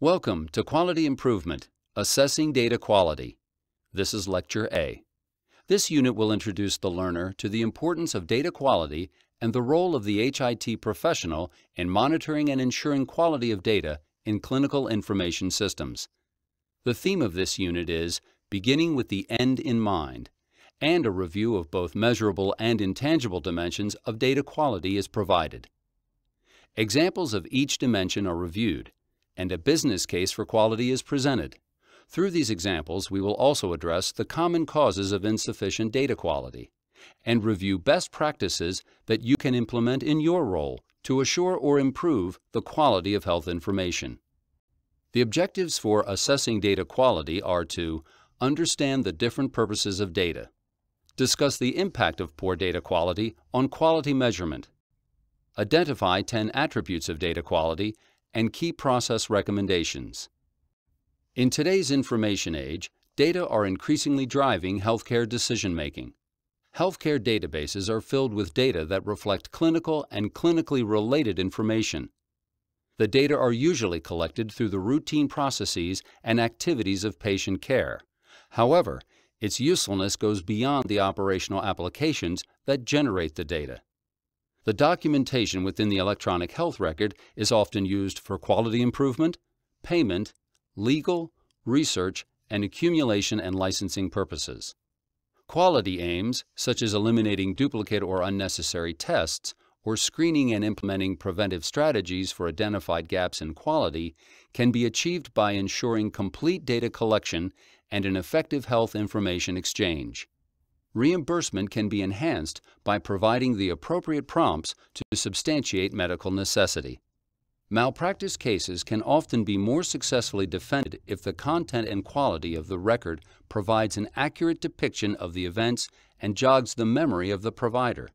Welcome to Quality Improvement, Assessing Data Quality. This is Lecture A. This unit will introduce the learner to the importance of data quality and the role of the HIT professional in monitoring and ensuring quality of data in clinical information systems. The theme of this unit is Beginning with the End in Mind, and a review of both measurable and intangible dimensions of data quality is provided. Examples of each dimension are reviewed, and a business case for quality is presented. Through these examples, we will also address the common causes of insufficient data quality and review best practices that you can implement in your role to assure or improve the quality of health information. The objectives for assessing data quality are to understand the different purposes of data, discuss the impact of poor data quality on quality measurement, identify 10 attributes of data quality and key process recommendations. In today's information age, data are increasingly driving healthcare decision-making. Healthcare databases are filled with data that reflect clinical and clinically related information. The data are usually collected through the routine processes and activities of patient care. However, its usefulness goes beyond the operational applications that generate the data. The documentation within the electronic health record is often used for quality improvement, payment, legal, research, and accumulation and licensing purposes. Quality aims, such as eliminating duplicate or unnecessary tests, or screening and implementing preventive strategies for identified gaps in quality can be achieved by ensuring complete data collection and an effective health information exchange reimbursement can be enhanced by providing the appropriate prompts to substantiate medical necessity. Malpractice cases can often be more successfully defended if the content and quality of the record provides an accurate depiction of the events and jogs the memory of the provider.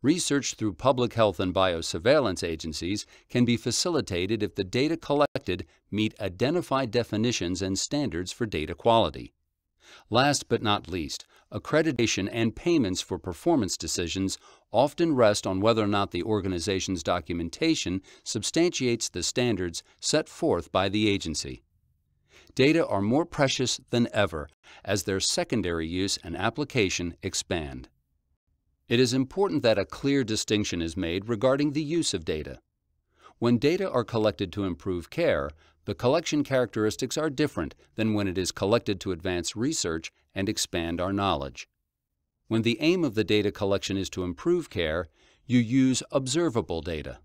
Research through public health and biosurveillance agencies can be facilitated if the data collected meet identified definitions and standards for data quality. Last but not least, accreditation and payments for performance decisions often rest on whether or not the organization's documentation substantiates the standards set forth by the agency. Data are more precious than ever as their secondary use and application expand. It is important that a clear distinction is made regarding the use of data. When data are collected to improve care, the collection characteristics are different than when it is collected to advance research and expand our knowledge. When the aim of the data collection is to improve care, you use observable data.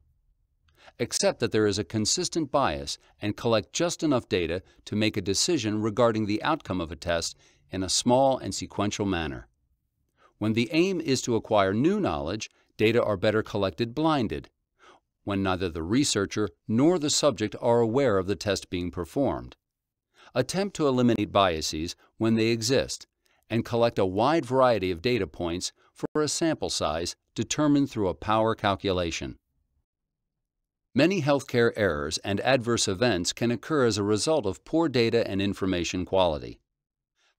Accept that there is a consistent bias and collect just enough data to make a decision regarding the outcome of a test in a small and sequential manner. When the aim is to acquire new knowledge, data are better collected blinded, when neither the researcher nor the subject are aware of the test being performed attempt to eliminate biases when they exist, and collect a wide variety of data points for a sample size determined through a power calculation. Many healthcare errors and adverse events can occur as a result of poor data and information quality.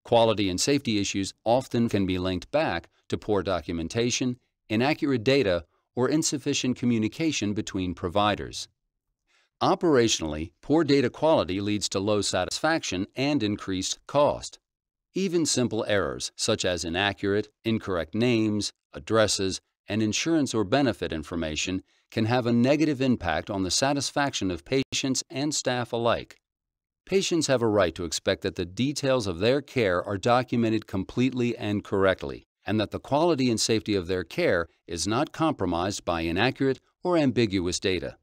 Quality and safety issues often can be linked back to poor documentation, inaccurate data, or insufficient communication between providers. Operationally, poor data quality leads to low satisfaction and increased cost. Even simple errors, such as inaccurate, incorrect names, addresses, and insurance or benefit information, can have a negative impact on the satisfaction of patients and staff alike. Patients have a right to expect that the details of their care are documented completely and correctly, and that the quality and safety of their care is not compromised by inaccurate or ambiguous data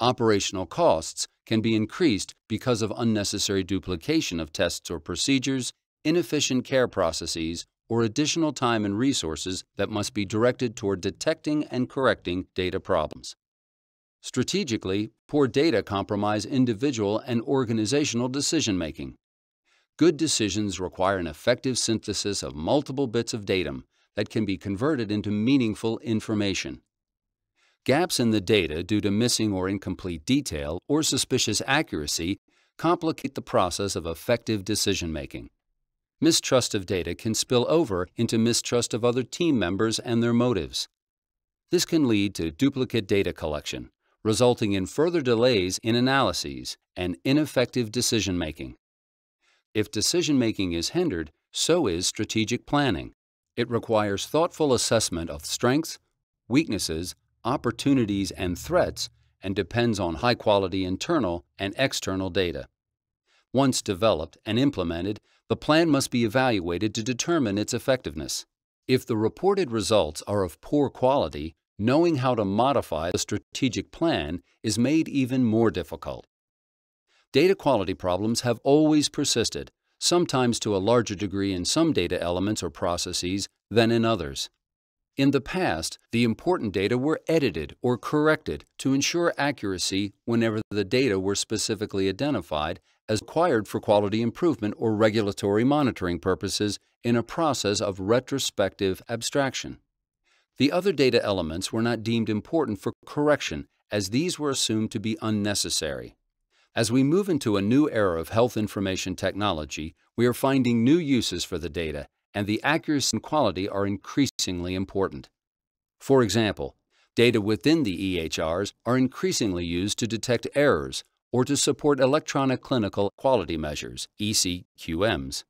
operational costs can be increased because of unnecessary duplication of tests or procedures, inefficient care processes, or additional time and resources that must be directed toward detecting and correcting data problems. Strategically, poor data compromise individual and organizational decision making. Good decisions require an effective synthesis of multiple bits of datum that can be converted into meaningful information. Gaps in the data due to missing or incomplete detail or suspicious accuracy complicate the process of effective decision making. Mistrust of data can spill over into mistrust of other team members and their motives. This can lead to duplicate data collection, resulting in further delays in analyses and ineffective decision making. If decision making is hindered, so is strategic planning. It requires thoughtful assessment of strengths, weaknesses, opportunities, and threats, and depends on high quality internal and external data. Once developed and implemented, the plan must be evaluated to determine its effectiveness. If the reported results are of poor quality, knowing how to modify the strategic plan is made even more difficult. Data quality problems have always persisted, sometimes to a larger degree in some data elements or processes than in others. In the past, the important data were edited or corrected to ensure accuracy whenever the data were specifically identified as required for quality improvement or regulatory monitoring purposes in a process of retrospective abstraction. The other data elements were not deemed important for correction as these were assumed to be unnecessary. As we move into a new era of health information technology, we are finding new uses for the data and the accuracy and quality are increasingly important. For example, data within the EHRs are increasingly used to detect errors or to support electronic clinical quality measures, ECQMs.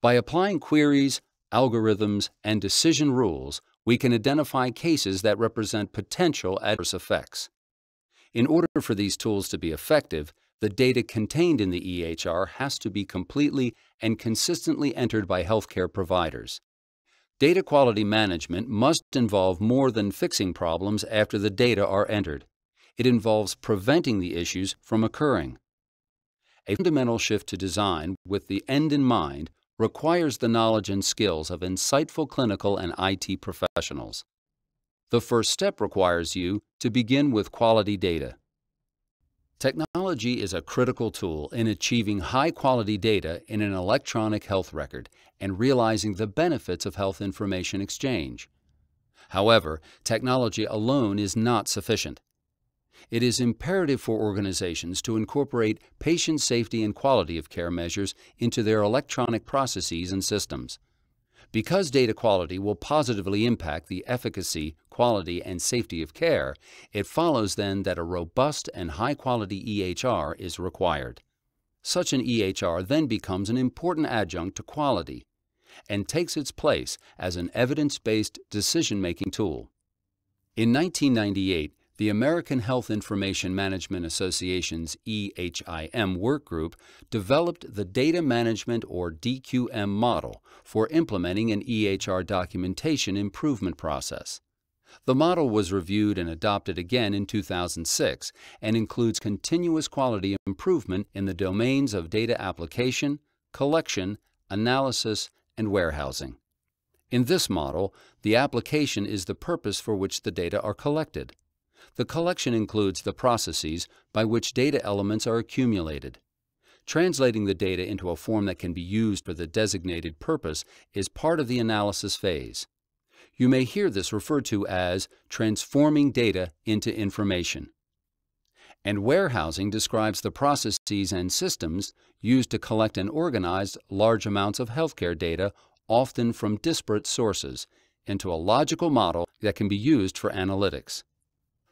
By applying queries, algorithms, and decision rules, we can identify cases that represent potential adverse effects. In order for these tools to be effective, the data contained in the EHR has to be completely and consistently entered by healthcare providers. Data quality management must involve more than fixing problems after the data are entered. It involves preventing the issues from occurring. A fundamental shift to design with the end in mind requires the knowledge and skills of insightful clinical and IT professionals. The first step requires you to begin with quality data. Technology is a critical tool in achieving high quality data in an electronic health record and realizing the benefits of health information exchange. However, technology alone is not sufficient. It is imperative for organizations to incorporate patient safety and quality of care measures into their electronic processes and systems. Because data quality will positively impact the efficacy, quality, and safety of care, it follows then that a robust and high-quality EHR is required. Such an EHR then becomes an important adjunct to quality and takes its place as an evidence-based decision-making tool. In 1998, the American Health Information Management Association's EHIM workgroup developed the Data Management or DQM model for implementing an EHR documentation improvement process. The model was reviewed and adopted again in 2006 and includes continuous quality improvement in the domains of data application, collection, analysis, and warehousing. In this model, the application is the purpose for which the data are collected. The collection includes the processes by which data elements are accumulated. Translating the data into a form that can be used for the designated purpose is part of the analysis phase. You may hear this referred to as transforming data into information. And warehousing describes the processes and systems used to collect and organize large amounts of healthcare data, often from disparate sources, into a logical model that can be used for analytics.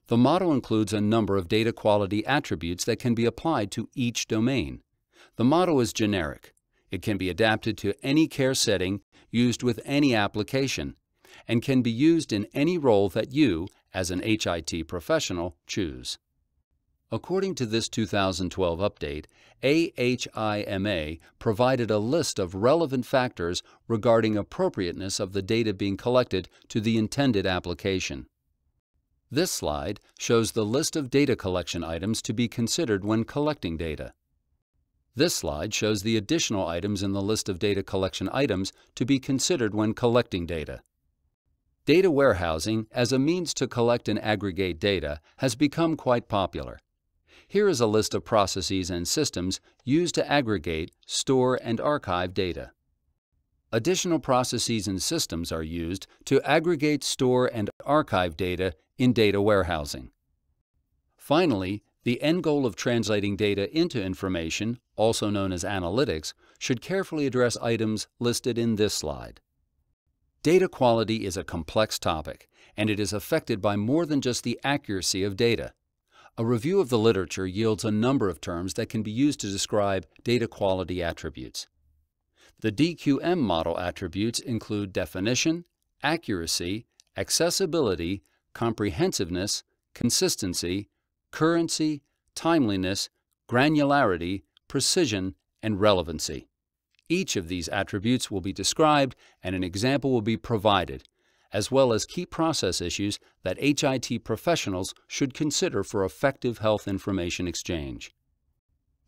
The model includes a number of data quality attributes that can be applied to each domain. The model is generic. It can be adapted to any care setting, used with any application, and can be used in any role that you, as an HIT professional, choose. According to this 2012 update, AHIMA provided a list of relevant factors regarding appropriateness of the data being collected to the intended application. This slide shows the list of data collection items to be considered when collecting data. This slide shows the additional items in the list of data collection items to be considered when collecting data. Data warehousing as a means to collect and aggregate data has become quite popular. Here is a list of processes and systems used to aggregate, store, and archive data. Additional processes and systems are used to aggregate, store, and archive data in data warehousing. Finally, the end goal of translating data into information, also known as analytics, should carefully address items listed in this slide. Data quality is a complex topic, and it is affected by more than just the accuracy of data. A review of the literature yields a number of terms that can be used to describe data quality attributes. The DQM model attributes include definition, accuracy, accessibility, comprehensiveness, consistency, currency, timeliness, granularity, precision, and relevancy. Each of these attributes will be described and an example will be provided, as well as key process issues that HIT professionals should consider for effective health information exchange.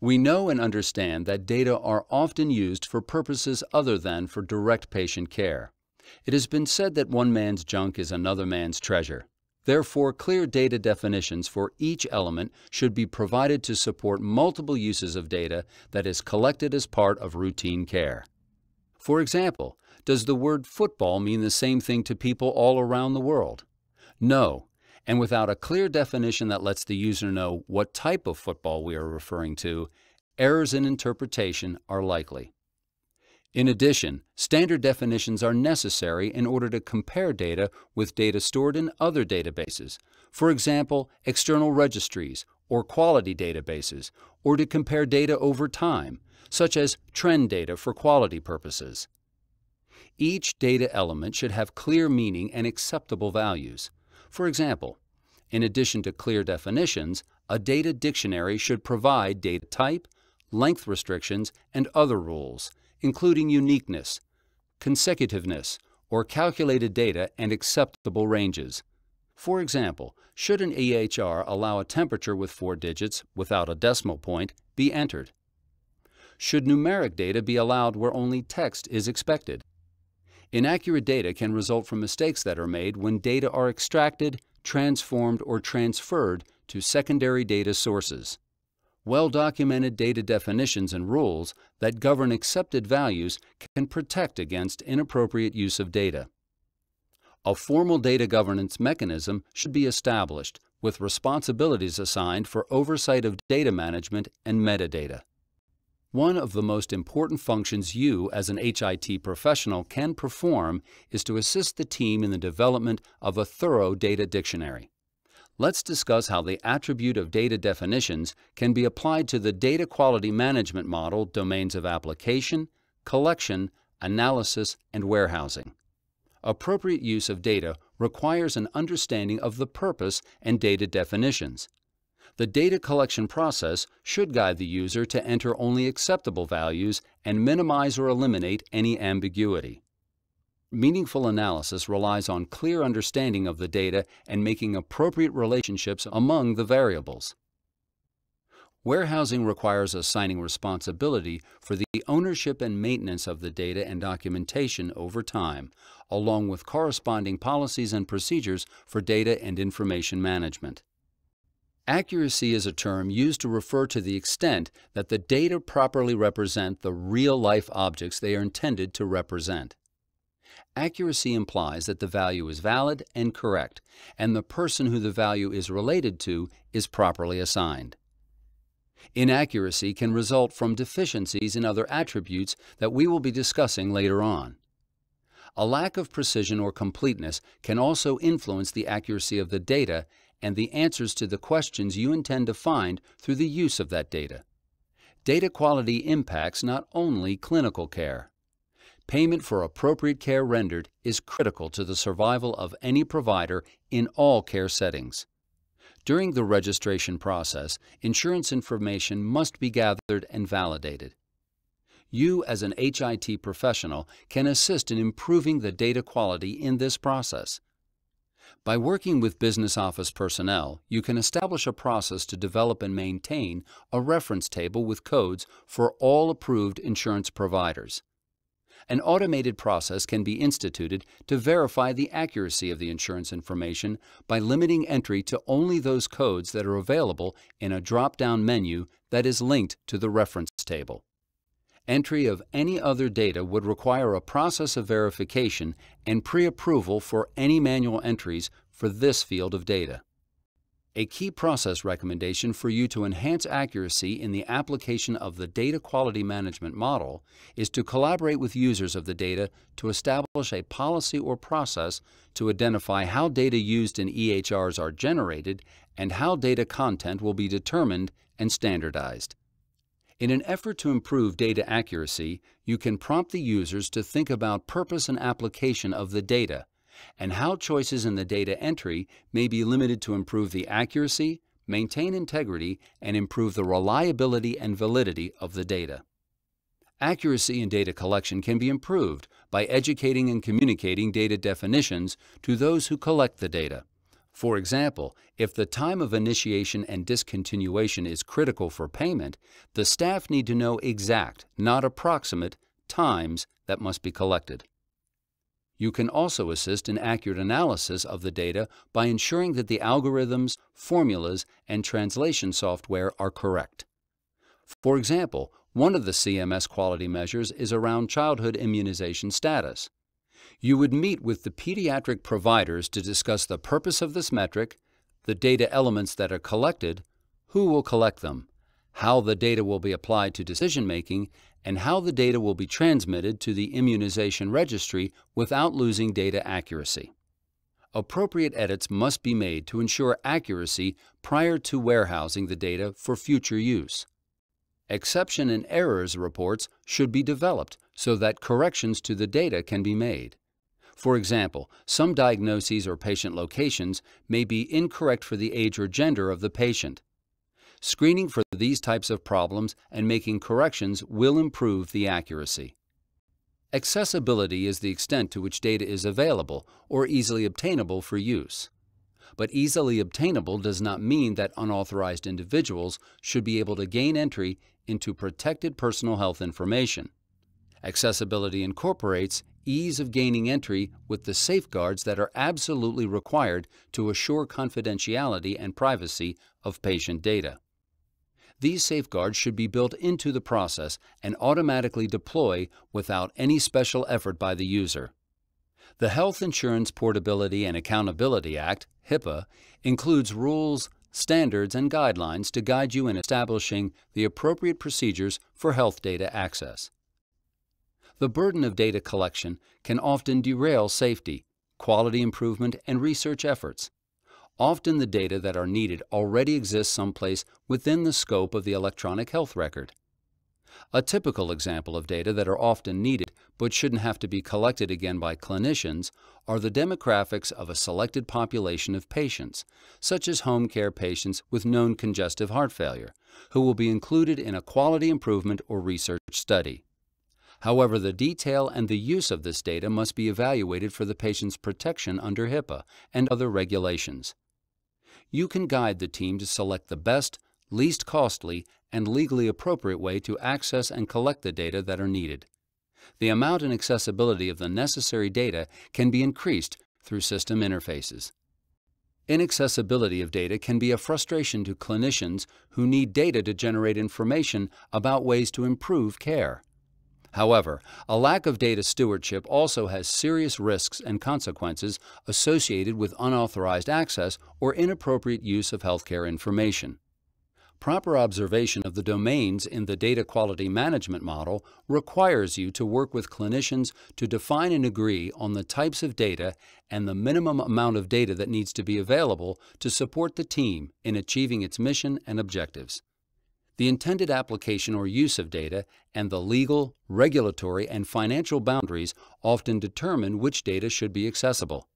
We know and understand that data are often used for purposes other than for direct patient care. It has been said that one man's junk is another man's treasure. Therefore, clear data definitions for each element should be provided to support multiple uses of data that is collected as part of routine care. For example, does the word football mean the same thing to people all around the world? No, and without a clear definition that lets the user know what type of football we are referring to, errors in interpretation are likely. In addition, standard definitions are necessary in order to compare data with data stored in other databases, for example, external registries or quality databases, or to compare data over time, such as trend data for quality purposes. Each data element should have clear meaning and acceptable values. For example, in addition to clear definitions, a data dictionary should provide data type, length restrictions, and other rules, including uniqueness, consecutiveness, or calculated data and acceptable ranges. For example, should an EHR allow a temperature with four digits without a decimal point be entered? Should numeric data be allowed where only text is expected? Inaccurate data can result from mistakes that are made when data are extracted, transformed, or transferred to secondary data sources well documented data definitions and rules that govern accepted values can protect against inappropriate use of data. A formal data governance mechanism should be established with responsibilities assigned for oversight of data management and metadata. One of the most important functions you as an HIT professional can perform is to assist the team in the development of a thorough data dictionary let's discuss how the attribute of data definitions can be applied to the data quality management model domains of application, collection, analysis, and warehousing. Appropriate use of data requires an understanding of the purpose and data definitions. The data collection process should guide the user to enter only acceptable values and minimize or eliminate any ambiguity. Meaningful analysis relies on clear understanding of the data and making appropriate relationships among the variables. Warehousing requires assigning responsibility for the ownership and maintenance of the data and documentation over time, along with corresponding policies and procedures for data and information management. Accuracy is a term used to refer to the extent that the data properly represent the real-life objects they are intended to represent. Accuracy implies that the value is valid and correct, and the person who the value is related to is properly assigned. Inaccuracy can result from deficiencies in other attributes that we will be discussing later on. A lack of precision or completeness can also influence the accuracy of the data and the answers to the questions you intend to find through the use of that data. Data quality impacts not only clinical care payment for appropriate care rendered is critical to the survival of any provider in all care settings. During the registration process, insurance information must be gathered and validated. You, as an HIT professional, can assist in improving the data quality in this process. By working with business office personnel, you can establish a process to develop and maintain a reference table with codes for all approved insurance providers an automated process can be instituted to verify the accuracy of the insurance information by limiting entry to only those codes that are available in a drop-down menu that is linked to the reference table. Entry of any other data would require a process of verification and pre-approval for any manual entries for this field of data a key process recommendation for you to enhance accuracy in the application of the data quality management model is to collaborate with users of the data to establish a policy or process to identify how data used in EHRs are generated and how data content will be determined and standardized. In an effort to improve data accuracy, you can prompt the users to think about purpose and application of the data and how choices in the data entry may be limited to improve the accuracy, maintain integrity, and improve the reliability and validity of the data. Accuracy in data collection can be improved by educating and communicating data definitions to those who collect the data. For example, if the time of initiation and discontinuation is critical for payment, the staff need to know exact, not approximate, times that must be collected. You can also assist in accurate analysis of the data by ensuring that the algorithms, formulas, and translation software are correct. For example, one of the CMS quality measures is around childhood immunization status. You would meet with the pediatric providers to discuss the purpose of this metric, the data elements that are collected, who will collect them, how the data will be applied to decision making, and how the data will be transmitted to the immunization registry without losing data accuracy. Appropriate edits must be made to ensure accuracy prior to warehousing the data for future use. Exception and errors reports should be developed so that corrections to the data can be made. For example, some diagnoses or patient locations may be incorrect for the age or gender of the patient, Screening for these types of problems and making corrections will improve the accuracy. Accessibility is the extent to which data is available or easily obtainable for use. But easily obtainable does not mean that unauthorized individuals should be able to gain entry into protected personal health information. Accessibility incorporates ease of gaining entry with the safeguards that are absolutely required to assure confidentiality and privacy of patient data. These safeguards should be built into the process and automatically deploy without any special effort by the user. The Health Insurance Portability and Accountability Act, HIPAA, includes rules, standards, and guidelines to guide you in establishing the appropriate procedures for health data access. The burden of data collection can often derail safety, quality improvement, and research efforts. Often the data that are needed already exists someplace within the scope of the electronic health record. A typical example of data that are often needed but shouldn't have to be collected again by clinicians are the demographics of a selected population of patients, such as home care patients with known congestive heart failure, who will be included in a quality improvement or research study. However, the detail and the use of this data must be evaluated for the patient's protection under HIPAA and other regulations you can guide the team to select the best, least costly, and legally appropriate way to access and collect the data that are needed. The amount and accessibility of the necessary data can be increased through system interfaces. Inaccessibility of data can be a frustration to clinicians who need data to generate information about ways to improve care. However, a lack of data stewardship also has serious risks and consequences associated with unauthorized access or inappropriate use of healthcare information. Proper observation of the domains in the data quality management model requires you to work with clinicians to define and agree on the types of data and the minimum amount of data that needs to be available to support the team in achieving its mission and objectives the intended application or use of data, and the legal, regulatory, and financial boundaries often determine which data should be accessible.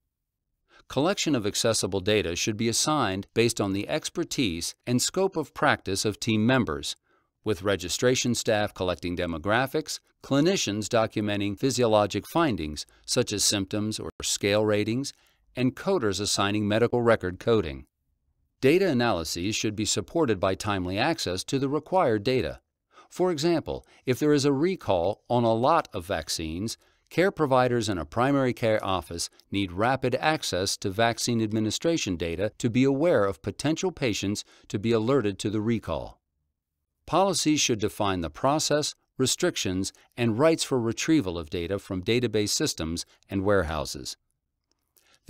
Collection of accessible data should be assigned based on the expertise and scope of practice of team members, with registration staff collecting demographics, clinicians documenting physiologic findings such as symptoms or scale ratings, and coders assigning medical record coding. Data analyses should be supported by timely access to the required data. For example, if there is a recall on a lot of vaccines, care providers in a primary care office need rapid access to vaccine administration data to be aware of potential patients to be alerted to the recall. Policies should define the process, restrictions, and rights for retrieval of data from database systems and warehouses.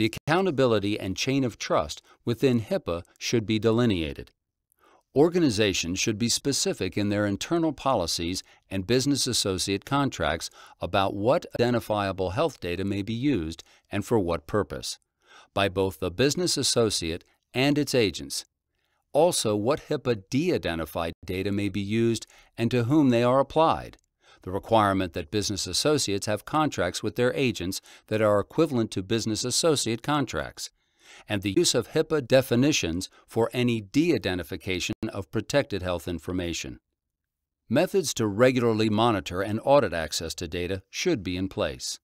The accountability and chain of trust within HIPAA should be delineated. Organizations should be specific in their internal policies and business associate contracts about what identifiable health data may be used and for what purpose by both the business associate and its agents. Also, what HIPAA de-identified data may be used and to whom they are applied the requirement that business associates have contracts with their agents that are equivalent to business associate contracts, and the use of HIPAA definitions for any de identification of protected health information. Methods to regularly monitor and audit access to data should be in place.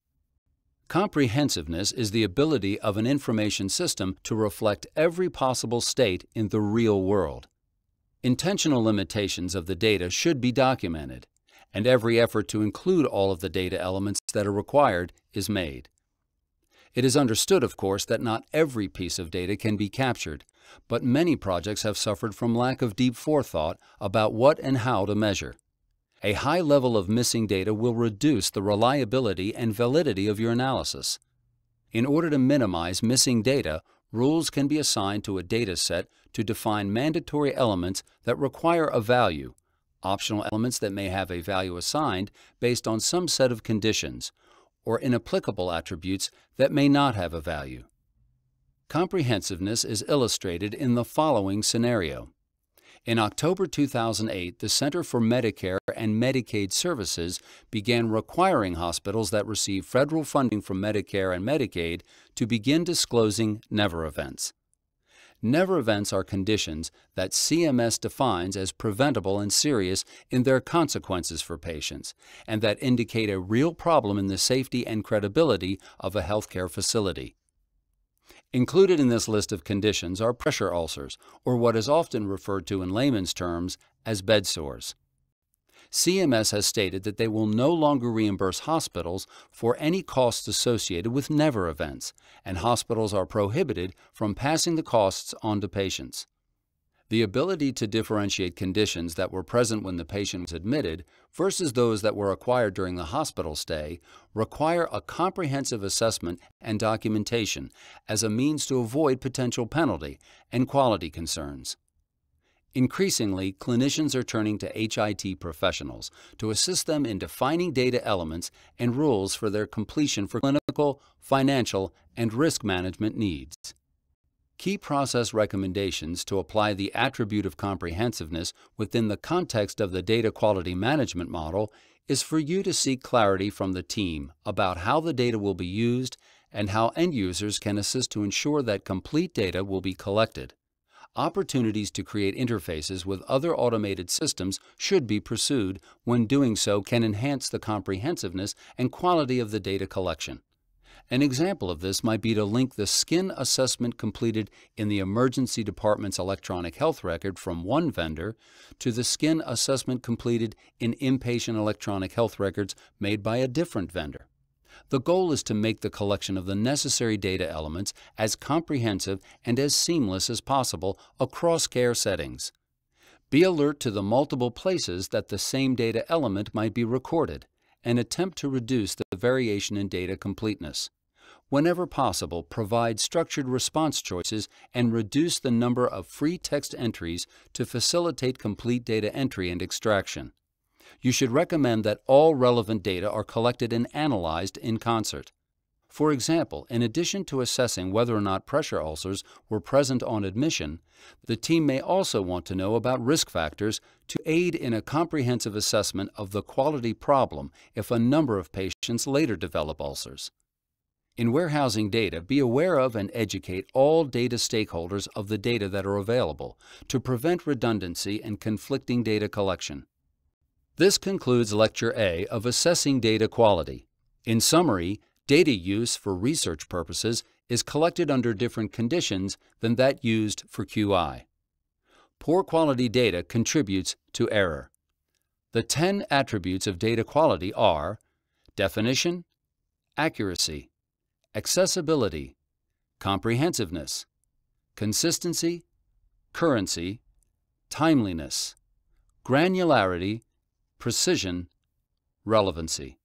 Comprehensiveness is the ability of an information system to reflect every possible state in the real world. Intentional limitations of the data should be documented and every effort to include all of the data elements that are required is made. It is understood, of course, that not every piece of data can be captured, but many projects have suffered from lack of deep forethought about what and how to measure. A high level of missing data will reduce the reliability and validity of your analysis. In order to minimize missing data, rules can be assigned to a data set to define mandatory elements that require a value, optional elements that may have a value assigned based on some set of conditions, or inapplicable attributes that may not have a value. Comprehensiveness is illustrated in the following scenario. In October 2008, the Center for Medicare and Medicaid Services began requiring hospitals that receive federal funding from Medicare and Medicaid to begin disclosing never events never events are conditions that CMS defines as preventable and serious in their consequences for patients, and that indicate a real problem in the safety and credibility of a healthcare facility. Included in this list of conditions are pressure ulcers, or what is often referred to in layman's terms as bed sores. CMS has stated that they will no longer reimburse hospitals for any costs associated with never events, and hospitals are prohibited from passing the costs on to patients. The ability to differentiate conditions that were present when the patient was admitted versus those that were acquired during the hospital stay require a comprehensive assessment and documentation as a means to avoid potential penalty and quality concerns. Increasingly, clinicians are turning to HIT professionals to assist them in defining data elements and rules for their completion for clinical, financial, and risk management needs. Key process recommendations to apply the attribute of comprehensiveness within the context of the data quality management model is for you to seek clarity from the team about how the data will be used and how end users can assist to ensure that complete data will be collected opportunities to create interfaces with other automated systems should be pursued when doing so can enhance the comprehensiveness and quality of the data collection. An example of this might be to link the skin assessment completed in the emergency department's electronic health record from one vendor to the skin assessment completed in inpatient electronic health records made by a different vendor. The goal is to make the collection of the necessary data elements as comprehensive and as seamless as possible across care settings. Be alert to the multiple places that the same data element might be recorded and attempt to reduce the variation in data completeness. Whenever possible, provide structured response choices and reduce the number of free text entries to facilitate complete data entry and extraction you should recommend that all relevant data are collected and analyzed in concert. For example, in addition to assessing whether or not pressure ulcers were present on admission, the team may also want to know about risk factors to aid in a comprehensive assessment of the quality problem if a number of patients later develop ulcers. In warehousing data, be aware of and educate all data stakeholders of the data that are available to prevent redundancy and conflicting data collection. This concludes Lecture A of Assessing Data Quality. In summary, data use for research purposes is collected under different conditions than that used for QI. Poor quality data contributes to error. The 10 attributes of data quality are definition, accuracy, accessibility, comprehensiveness, consistency, currency, timeliness, granularity, precision, relevancy.